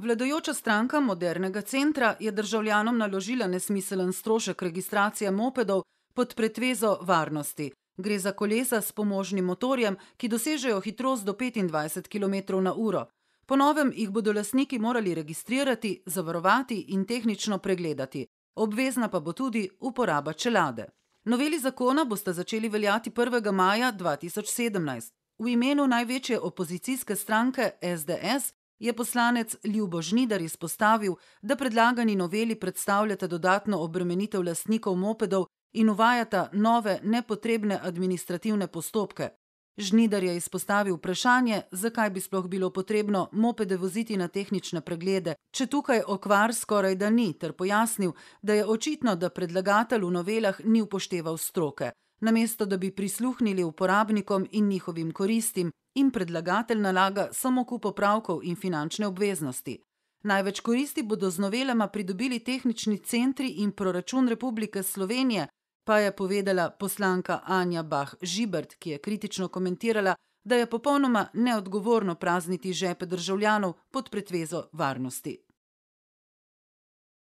Vladojoča stranka modernega centra je državljanom naložila nesmiselen strošek registracije mopedov pod pretvezo varnosti. Gre za kolesa s pomožnim motorjem, ki dosežejo hitrost do 25 km na uro. Po novem jih bodo lasniki morali registrirati, zavarovati in tehnično pregledati. Obvezna pa bo tudi uporaba čelade. Noveli zakona boste začeli veljati 1. maja 2017. V imenu največje opozicijske stranke SDS je poslanec Ljubo Žnidar izpostavil, da predlagani noveli predstavljata dodatno obremenitev lastnikov mopedov in uvajata nove nepotrebne administrativne postopke. Žnidar je izpostavil vprašanje, zakaj bi sploh bilo potrebno mopede voziti na tehnične preglede, če tukaj okvar skoraj da ni, ter pojasnil, da je očitno, da predlagatelj v novelah ni upošteval stroke namesto da bi prisluhnili uporabnikom in njihovim koristim, in predlagatelj nalaga samo kup opravkov in finančne obveznosti. Največ koristi bodo z novelama pridobili tehnični centri in proračun Republike Slovenije, pa je povedala poslanka Anja Bah Žibert, ki je kritično komentirala, da je popolnoma neodgovorno prazniti žepe državljanov pod pretvezo varnosti.